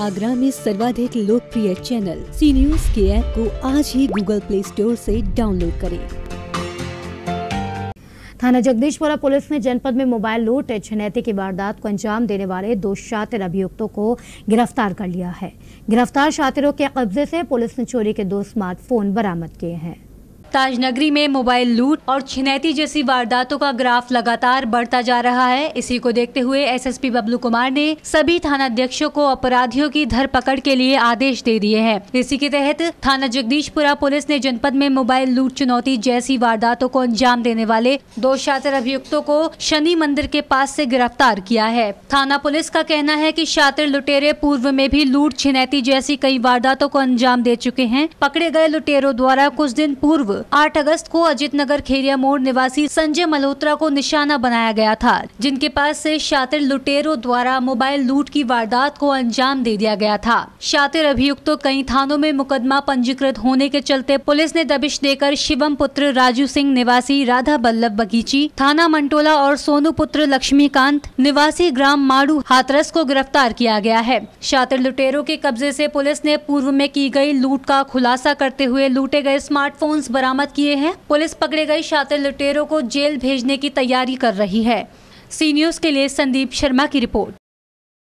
आगरा में सर्वाधिक लोकप्रिय चैनल सी न्यूज के ऐप को आज ही गूगल प्ले स्टोर से डाउनलोड करें थाना जगदीशपुरा पुलिस ने जनपद में मोबाइल लूट छनैती की वारदात को अंजाम देने वाले दो शातिर अभियुक्तों को गिरफ्तार कर लिया है गिरफ्तार शातिरों के कब्जे से पुलिस ने चोरी के दो स्मार्टफोन बरामद किए हैं ताजनगरी में मोबाइल लूट और छिनैती जैसी वारदातों का ग्राफ लगातार बढ़ता जा रहा है इसी को देखते हुए एसएसपी बबलू कुमार ने सभी थाना अध्यक्षों को अपराधियों की धरपकड़ के लिए आदेश दे दिए हैं इसी के तहत थाना जगदीशपुरा पुलिस ने जनपद में मोबाइल लूट चुनौती जैसी वारदातों को अंजाम देने वाले दो शातिर अभियुक्तों को शनि मंदिर के पास ऐसी गिरफ्तार किया है थाना पुलिस का कहना है की शातिर लुटेरे पूर्व में भी लूट छिनैती जैसी कई वारदातों को अंजाम दे चुके हैं पकड़े गए लुटेरों द्वारा कुछ दिन पूर्व 8 अगस्त को अजित नगर खेरिया मोड़ निवासी संजय मल्होत्रा को निशाना बनाया गया था जिनके पास से शातिर लुटेरों द्वारा मोबाइल लूट की वारदात को अंजाम दे दिया गया था शातिर अभियुक्त तो कई थानों में मुकदमा पंजीकृत होने के चलते पुलिस ने दबिश देकर शिवम पुत्र राजू सिंह निवासी राधा बल्लभ बगीची थाना मंटोला और सोनू पुत्र लक्ष्मीकांत निवासी ग्राम माड़ू हाथरस को गिरफ्तार किया गया है शातिर लुटेरों के कब्जे से पुलिस ने पूर्व में की गई लूट का खुलासा करते हुए लूटे गए स्मार्टफोन्स बरामद बरामद किए हैं पुलिस पकड़े गए शातिर लुटेरों को जेल भेजने की तैयारी कर रही है सी न्यूज़ के लिए संदीप शर्मा की रिपोर्ट